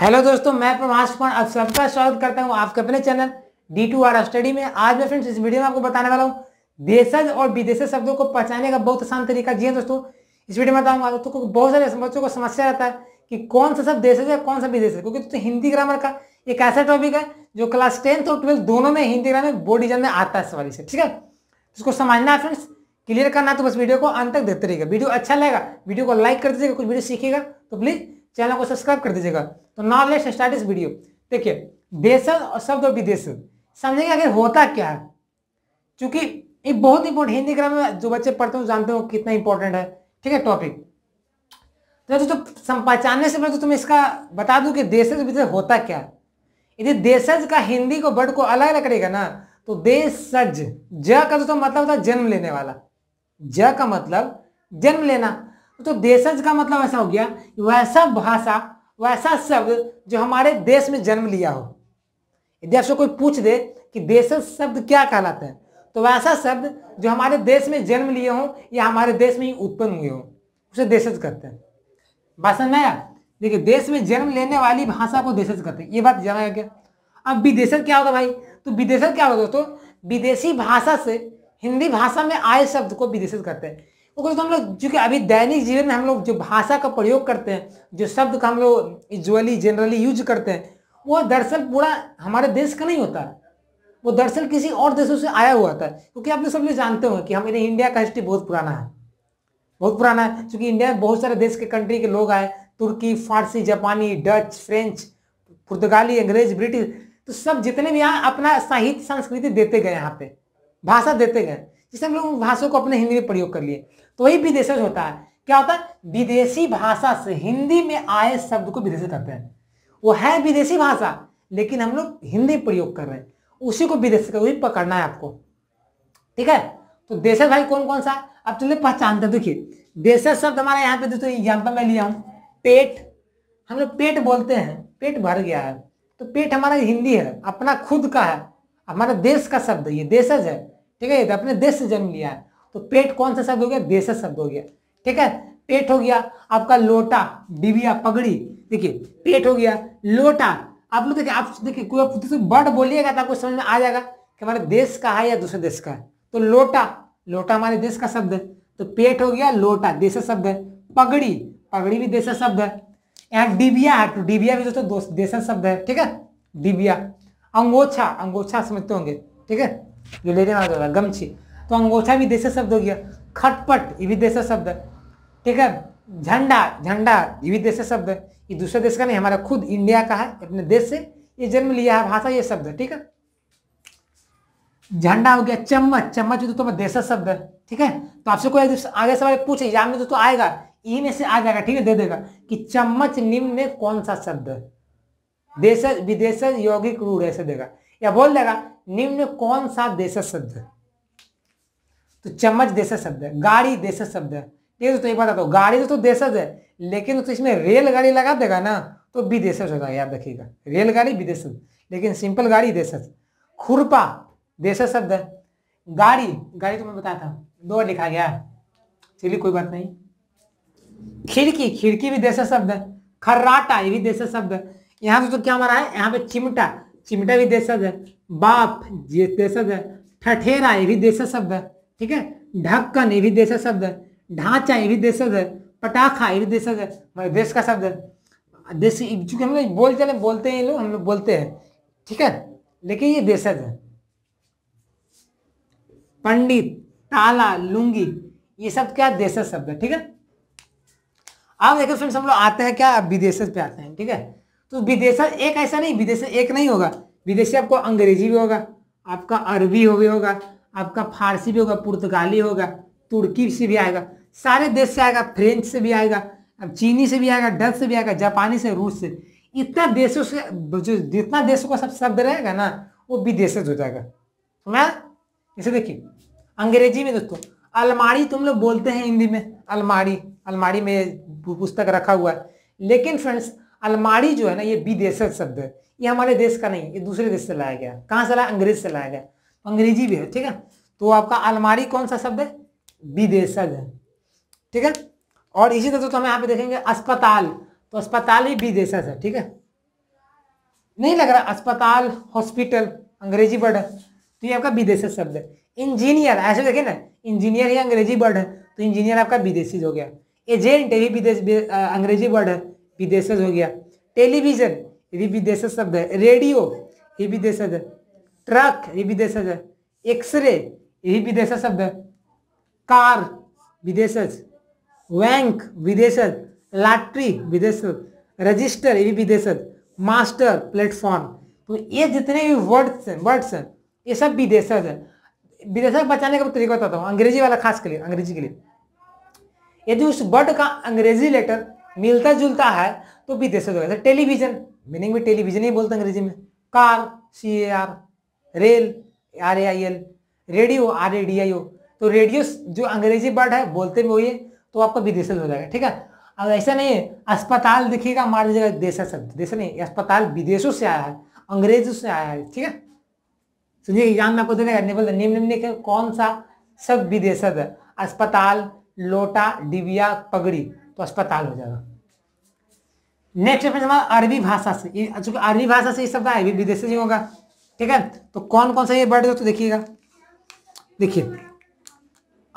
hello दोस्तों मैं प्रभाष कुमार आप सबका स्वागत करता हूं आपके अपने channel D two R study में आज मैं फ्रेंड्स इस वीडियो में आपको बताने वाला हूं देशज और विदेश शब्दों को पहचानने का बहुत आसान तरीका जी हाँ दोस्तों इस वीडियो में बताऊंगा दोस्तों को बहुत सारे बच्चों को समस्या रहता है कि कौन सा सब देशज है कौन सा विदेश है क्योंकि दोस्तों हिंदी ग्रामर का एक ऐसा टॉपिक है जो क्लास टेंथ और ट्वेल्थ दोनों में हिंदी ग्रामर बोर्ड एग्जाम में आता है सवाल से ठीक है इसको समझना है फ्रेंड्स क्लियर करना तो बस वीडियो को अंत तक देखते रहिएगा वीडियो अच्छा लगेगा वीडियो को लाइक कर दीजिएगा कुछ वीडियो सीखेगा तो प्लीज़ चैनल को सब्सक्राइब कर दीजिएगा तो नाउ लेट्स स्टार्ट इस वीडियो देखिए बेसन और शब्द और विदेशन समझेंगे आखिर होता क्या है चूंकि ये बहुत इंपॉर्टेंट हिंदी ग्रामर में जो बच्चे पढ़ते हो जानते हो कितना इंपॉर्टेंट है ठीक है टॉपिक तो जो तो पहचानने से पहले तो तुम्हें इसका बता दूं कि देशज विदेश होता क्या है यदि देशज का हिंदी को वर्ड को अलग अलग करेगा ना तो देशज ज का तो मतलब होता है जन्म लेने वाला ज का मतलब जन्म लेना तो देशज का मतलब ऐसा हो गया वैसा भाषा वैसा शब्द जो हमारे देश में जन्म लिया हो यदि आपसे कोई पूछ दे कि देशज शब्द क्या कहलाता है तो वैसा शब्द जो हमारे देश में जन्म लिए हो या हमारे देश में ही उत्पन्न हुए हो उसे देशज कहते हैं भाषा नया देखिए देश में जन्म लेने वाली भाषा को देशज कहते हैं ये बात जाना क्या अब विदेशज क्या होगा भाई तो विदेशज क्या होगा दोस्तों विदेशी भाषा से हिंदी भाषा में आए शब्द को विदेशज कहते हैं तो कुछ तो हम लोग चूँकि अभी दैनिक जीवन में हम लोग जो भाषा का प्रयोग करते हैं जो शब्द का हम लोग यूजली जनरली यूज करते हैं वो दरअसल पूरा हमारे देश का नहीं होता है वो दरअसल किसी और देशों से आया हुआ था क्योंकि आप लोग सब लोग जानते होंगे कि हमारे इंडिया का हिस्ट्री बहुत पुराना है बहुत पुराना है क्योंकि इंडिया में बहुत सारे देश के कंट्री के लोग आए तुर्की फारसी जापानी डच फ्रेंच पुर्तगाली अंग्रेज ब्रिटिश तो सब जितने भी यहाँ अपना साहित्य संस्कृति देते गए यहाँ पे भाषा देते गए जिससे हम लोग भाषा को अपने हिंदी में प्रयोग कर लिए तो वही विदेशज होता है क्या होता है विदेशी भाषा से हिंदी में आए शब्द को विदेश करते हैं वो है विदेशी भाषा लेकिन हम लोग हिंदी प्रयोग कर रहे हैं उसी को विदेश वही पकड़ना है आपको ठीक है तो देशज भाई कौन कौन सा है अब चलिए पहचानते हैं देखिए देशज शब्द हमारे यहाँ पे दोस्तों एग्जाम्पल मैं लिया हूँ पेट हम लोग पेट बोलते हैं पेट भर गया है तो पेट हमारा हिंदी है अपना खुद का है हमारा देश का शब्द ये देशज है ठीक है ये तो अपने देश से जन्म लिया है तो पेट कौन सा शब्द हो गया देश शब्द हो गया ठीक है पेट हो गया आपका लोटा डिबिया पगड़ी देखिए पेट हो गया लोटा आप लोग देखिए आप देखिए कोई तो वर्ड बोलिएगा तो आपको समझ में आ जाएगा कि हमारे देश का है या दूसरे देश का है तो लोटा लोटा हमारे देश का शब्द है तो पेट हो गया लोटा देश शब्द है पगड़ी पगड़ी भी देश शब्द है यहाँ डिबिया है तो डिबिया भी दोस्तों देश शब्द है ठीक है डिबिया अंगोछा अंगोछा समझते होंगे ठीक है जो लेने वाला होगा गमछी तो अंगोछा भी देश शब्द हो गया खटपट ये भी देश शब्द है ठीक है झंडा झंडा ये भी देश शब्द है ये दूसरे देश का नहीं हमारा खुद इंडिया का है अपने देश से ये जन्म लिया है भाषा ये शब्द है ठीक है झंडा हो गया चम्मच चम्मच तो में देश शब्द है ठीक है तो आपसे कोई आगे सवाल पूछे या में तो, तो आएगा ई में से आ जाएगा ठीक है दे देगा कि चम्मच निम्न में कौन सा शब्द है देश विदेश यौगिक रूढ़ ऐसे देगा या बोल देगा निम्न कौन सा देश शब्द तो चम्मच देश शब्द है गाड़ी देश शब्द है ठीक है तो ये बताता हूँ गाड़ी तो देशज है लेकिन तो इसमें रेलगाड़ी लगा देगा ना तो विदेश होगा याद रखिएगा रेलगाड़ी विदेश लेकिन सिंपल गाड़ी देश खुरपा देश शब्द है गाड़ी गाड़ी तो मैं बताया था दो लिखा गया चलिए कोई बात नहीं खिड़की खिड़की भी देश शब्द है खर्राटा ये भी देश शब्द है यहाँ से तो क्या मारा है यहाँ पे चिमटा चिमटा भी देशज है बाप ये देशज है ठठेरा ये भी देश शब्द है ठीक है ढक्कन ये भी देश शब्द है ढांचा ये भी देशज है पटाखा ये भी देशज है देश का शब्द है देश चूंकि हम लोग बोल चले बोलते हैं लोग हम लोग बोलते हैं ठीक है लेकिन ये देशज है पंडित ताला लुंगी ये सब क्या देशज शब्द है ठीक है अब देखो फ्रेंड्स हम लोग आते हैं क्या विदेश पे आते हैं ठीक है तो विदेश एक ऐसा नहीं विदेश एक नहीं होगा विदेशी आपको अंग्रेजी भी होगा आपका अरबी हो भी होगा आपका फारसी भी होगा पुर्तगाली होगा तुर्की से भी आएगा सारे देश से आएगा फ्रेंच से भी आएगा अब चीनी से भी आएगा डच से भी आएगा जापानी से रूस से इतना देशों से जो जितना देशों का सब शब्द रहेगा ना वो विदेशज हो जाएगा मैं इसे देखिए अंग्रेजी में दोस्तों अलमारी तुम लोग बोलते हैं हिंदी में अलमारी अलमारी में पुस्तक रखा हुआ है लेकिन फ्रेंड्स अलमारी जो है ना ये विदेशज शब्द है ये हमारे देश का नहीं ये दूसरे देश से लाया गया कहाँ से लाया अंग्रेज से लाया गया तो अंग्रेजी भी है ठीक है तो आपका अलमारी कौन सा शब्द है विदेशज ठीक है और इसी तरह तो हम यहाँ पे देखेंगे अस्पताल तो अस्पताल ही विदेशज है ठीक है नहीं लग रहा अस्पताल हॉस्पिटल अंग्रेजी वर्ड है तो ये आपका विदेश शब्द है इंजीनियर ऐसे देखे ना इंजीनियर ही अंग्रेजी वर्ड है तो इंजीनियर आपका विदेशी हो गया एजेंट भी अंग्रेजी वर्ड है विदेशज हो गया टेलीविजन ये भी देश शब्द है रेडियो ये भी देश शब्द है ट्रक ये विदेशी शब्द है एक्सरे ये भी देश शब्द है कार विदेश वैंक विदेश लाटरी विदेश रजिस्टर ये भी देश मास्टर प्लेटफॉर्म तो ये जितने भी वर्ड्स हैं वर्ड्स हैं ये सब विदेश है विदेश बचाने का तरीका बताता हूँ अंग्रेजी वाला खास के लिए अंग्रेजी के लिए यदि उस वर्ड का अंग्रेजी लेटर मिलता जुलता है तो विदेशज होगा टेलीविजन मीनिंग में टेलीविजन ही बोलते हैं अंग्रेजी में car C A R rail R A I L radio R A D I O तो रेडियो जो अंग्रेजी वर्ड है बोलते भी वही है तो आपका विदेशल हो जाएगा ठीक है अब ऐसा नहीं है अस्पताल दिखेगा मार दीजिएगा देशा शब्द देश नहीं अस्पताल विदेशों से आया है अंग्रेजों से आया है ठीक है समझिए एग्जाम में आपको देने निबल निम्न निम्न कौन सा शब्द विदेशद है अस्पताल लोटा डिबिया पगड़ी तो अस्पताल हो जाएगा नेक्स्ट क्वेश्चन हमारा अरबी भाषा से चूंकि अरबी भाषा से ये शब्द आए विदेशी होगा ठीक है तो कौन कौन सा ये वर्ड दोस्तों देखिएगा देखिए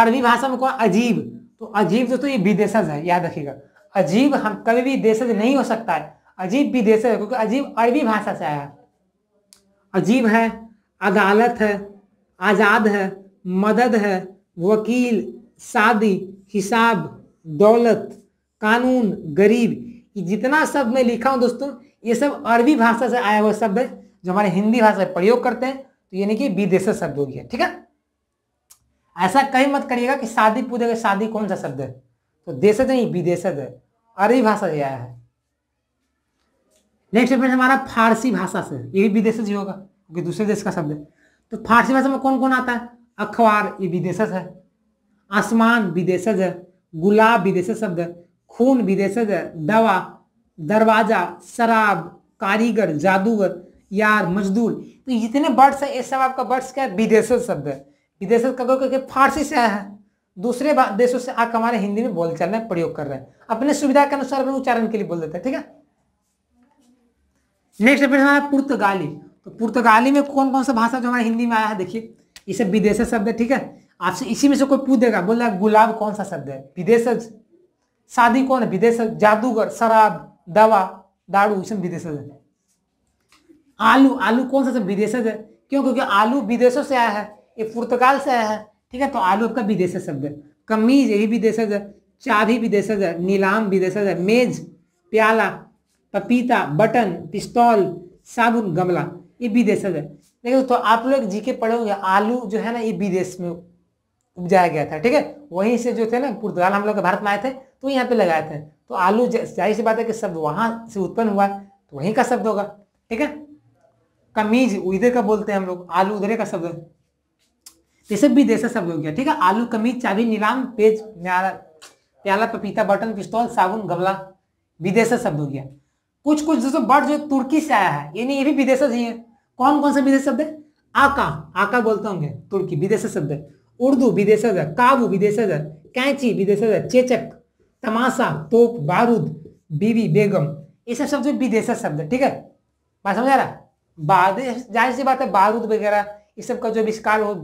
अरबी भाषा में कौन अजीब तो अजीब दोस्तों ये विदेशज है याद रखिएगा अजीब हम कभी भी देशज नहीं हो सकता है अजीब विदेशज है क्योंकि अजीब अरबी भाषा से आया अजीब है अदालत है आज़ाद है मदद है वकील शादी हिसाब दौलत कानून गरीब कि जितना शब्द मैं लिखा हूँ दोस्तों ये सब अरबी भाषा से आया हुआ शब्द है जो हमारे हिंदी भाषा में प्रयोग करते हैं तो यानी कि विदेश शब्द हो गया ठीक है ऐसा कहीं मत करिएगा कि शादी पूछेगा शादी कौन सा शब्द है तो देश तो नहीं विदेश है अरबी भाषा से आया है नेक्स्ट फ्रेंड हमारा फारसी भाषा से ये भी विदेश ही होगा क्योंकि दूसरे देश का शब्द है तो फारसी भाषा में कौन कौन आता है अखबार ये विदेश है आसमान विदेश है गुलाब विदेश शब्द है खून विदेशज दवा दरवाज़ा शराब कारीगर जादूगर यार मजदूर तो जितने वर्ड्स है ये सब आपका वर्ड्स क्या है विदेशज शब्द है विदेशज का क्योंकि फारसी से आया है दूसरे देशों से आकर हमारे हिंदी में बोल में प्रयोग कर रहे हैं अपने सुविधा के अनुसार अपने उच्चारण के लिए बोल देते हैं ठीक है नेक्स्ट प्रश्न है पुर्तगाली तो पुर्तगाली में कौन कौन सा भाषा जो हमारे हिंदी में आया है देखिए ये सब विदेशी शब्द है ठीक है आपसे इसी में से कोई पूछ देगा बोल रहा है गुलाब कौन सा शब्द है विदेशज शादी कौन है विदेश जादूगर शराब दवा दारू इसमें विदेश है आलू आलू कौन सा विदेश है क्यों क्योंकि आलू विदेशों से आया है ये पुर्तगाल से आया है ठीक है तो आलू आपका विदेश शब्द है कमीज यही विदेश है चाभी विदेश है नीलाम विदेश है मेज प्याला पपीता बटन पिस्तौल साबुन गमला ये विदेश है देखिए तो आप लोग जीके के पढ़े होंगे आलू जो है ना ये विदेश में उपजाया गया था ठीक है वहीं से जो थे ना पुर्तगाल हम लोग भारत में आए थे तो यहाँ पे लगाया था तो आलू जाहिर सी बात है कि शब्द वहाँ से उत्पन्न हुआ तो वहीं का शब्द होगा ठीक है कमीज इधर का बोलते हैं हम लोग आलू उधर का शब्द ये सब भी देशा शब्द हो गया ठीक है आलू कमीज चाबी नीलाम पेज न्याला प्याला पपीता बटन पिस्तौल साबुन गमला विदेशा शब्द हो गया कुछ कुछ जैसे बर्ड जो तुर्की से आया है यानी ये भी विदेशा ही है कौन कौन सा विदेश शब्द है आका आका बोलते होंगे तुर्की विदेशा शब्द है उर्दू विदेशा काबू विदेशा कैंची विदेशा चेचक तमाशा तोप बारूद बीवी बेगम ये सब शब्द विदेशा शब्द है ठीक है बात समझ आ रहा बाद जाहिर सी बात है बारूद वगैरह ये सब का जो आविष्कार हो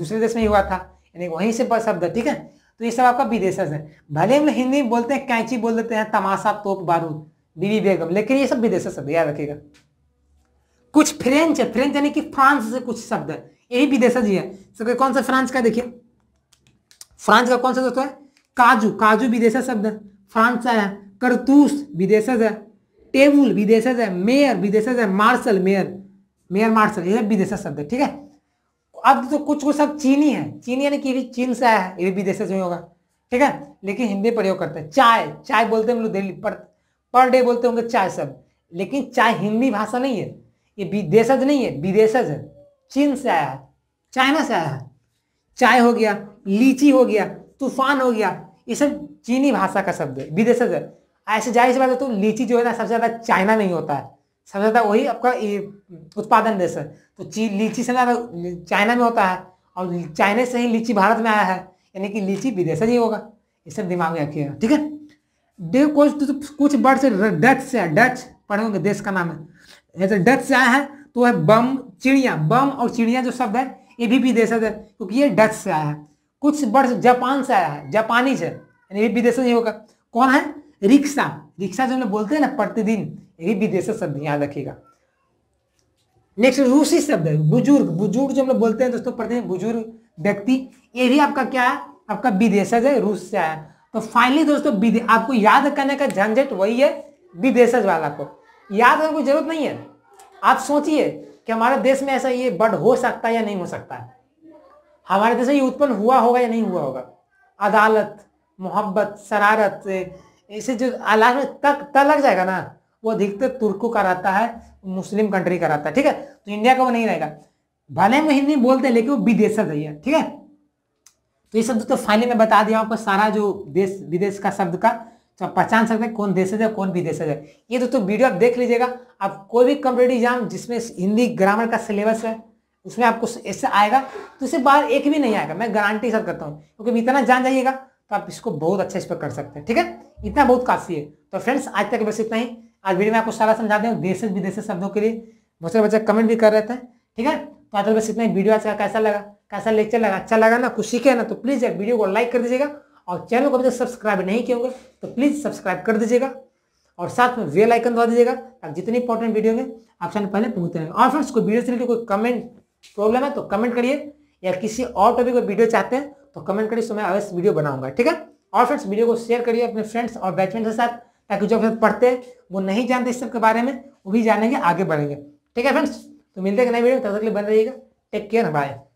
दूसरे देश में ही हुआ था यानी वहीं से शब्द है ठीक है तो ये सब आपका विदेशा है भले हम हिंदी बोलते हैं कैंची बोल देते हैं तमाशा तोप बारूद बीवी बेगम लेकिन ये सब विदेशा शब्द याद रखेगा कुछ फ्रेंच है फ्रेंच यानी कि फ्रांस से कुछ शब्द है यही विदेशा जी है सर तो कौन सा फ्रांस का देखिए फ्रांस का कौन सा दोस्तों है काजू काजू विदेशा शब्द है फ्रांस है करतूस विदेशज है टेबुल विदेशज है मेयर विदेशज है मार्शल मेयर मेयर मार्शल ये विदेशा शब्द है ठीक है अब तो कुछ कुछ सब चीनी है चीनी यानी कि भी चीन से आया है ये भी विदेश से होगा ठीक है लेकिन हिंदी प्रयोग करते हैं चाय चाय बोलते हैं हम लोग दिल्ली पर पर डे बोलते होंगे चाय शब्द लेकिन चाय हिंदी भाषा नहीं है ये विदेशज नहीं है विदेशज है चीन से आया है चाइना से आया है चाय हो गया लीची हो गया तूफान हो गया ये सब चीनी भाषा का शब्द है विदेश से ऐसे जाहिर सी बात है तो लीची जो है ना सबसे ज़्यादा चाइना में ही होता है सबसे ज़्यादा वही आपका उत्पादन देश है तो ची लीची से ज़्यादा चाइना में होता है और चाइना से ही लीची भारत में आया है यानी कि लीची विदेश ही होगा ये सब दिमाग में रखिएगा ठीक है डे कुछ तो, तो कुछ वर्ड से डच से डच पढ़ेंगे देश का नाम है जैसे डच से आया है तो है बम चिड़िया बम और चिड़िया जो शब्द है ये भी विदेश है क्योंकि ये डच से आया है कुछ वर्ड जापान से आया है जापानीज है यानी विदेशों नहीं होगा कौन है रिक्शा रिक्शा जो हम लोग बोलते हैं ना प्रतिदिन ये भी विदेशी शब्द याद रखिएगा नेक्स्ट रूसी शब्द है बुजुर्ग बुजुर्ग जो हम लोग बोलते हैं दोस्तों प्रतिदिन बुजुर्ग व्यक्ति ये भी आपका क्या है आपका विदेशज है रूस से आया तो फाइनली दोस्तों आपको याद करने का झंझट वही है विदेशज वाला को याद करने की जरूरत नहीं है आप सोचिए कि हमारे देश में ऐसा ये बर्ड हो सकता है या नहीं हो सकता है हमारे देश ये उत्पन्न हुआ होगा या नहीं हुआ होगा अदालत मोहब्बत शरारत ऐसे जो आलाश में तक त लग जाएगा ना वो अधिकतर तुर्कू का रहता है मुस्लिम कंट्री का रहता है ठीक है तो इंडिया का वो नहीं रहेगा भले में हिंदी बोलते हैं लेकिन वो विदेशा है ठीक है तो ये शब्द तो फाइनली मैं बता दिया आपको सारा जो देश विदेश का शब्द का तो आप पहचान सकते हैं कौन देश है कौन विदेश है ये दोस्तों वीडियो आप देख लीजिएगा आप कोई भी कंप्यूटर एग्जाम जिसमें हिंदी ग्रामर का सिलेबस है उसमें आपको ऐसे आएगा तो इसे बार एक भी नहीं आएगा मैं गारंटी सब करता हूँ क्योंकि इतना जान जाइएगा तो आप इसको बहुत अच्छा इस पर कर सकते हैं ठीक है इतना बहुत काफ़ी है तो फ्रेंड्स आज तक बस इतना ही आज वीडियो में आपको सारा समझा दें देश विदेश शब्दों के लिए बहुत सारे बच्चे कमेंट भी कर रहे थे ठीक है तो आज तक बस इतना ही वीडियो अच्छा कैसा लगा कैसा लेक्चर लगा अच्छा लगा ना कुछ सीखे ना तो प्लीज़ वीडियो को लाइक कर दीजिएगा और चैनल को अभी सब्सक्राइब नहीं किए होंगे तो प्लीज़ सब्सक्राइब कर दीजिएगा और साथ में वे लाइकन दबा दीजिएगा ताकि जितनी इंपॉर्टेंट वीडियो है आप सामने पहले पहुंचते रहेंगे और फ्रेंड्स को वीडियो से रिलेटेड कोई कमेंट प्रॉब्लम है तो कमेंट करिए या किसी और टॉपिक पर वीडियो चाहते हैं तो कमेंट करिए तो मैं अवश्य वीडियो बनाऊंगा ठीक है और फ्रेंड्स वीडियो को शेयर करिए अपने फ्रेंड्स और बैचमेंट के साथ ताकि जो फिर पढ़ते हैं वो नहीं जानते इस सब के बारे में वो भी जानेंगे आगे बढ़ेंगे ठीक है फ्रेंड्स तो मिलते हैं नई वीडियो तब तक लिए बन रहिएगा टेक केयर बाय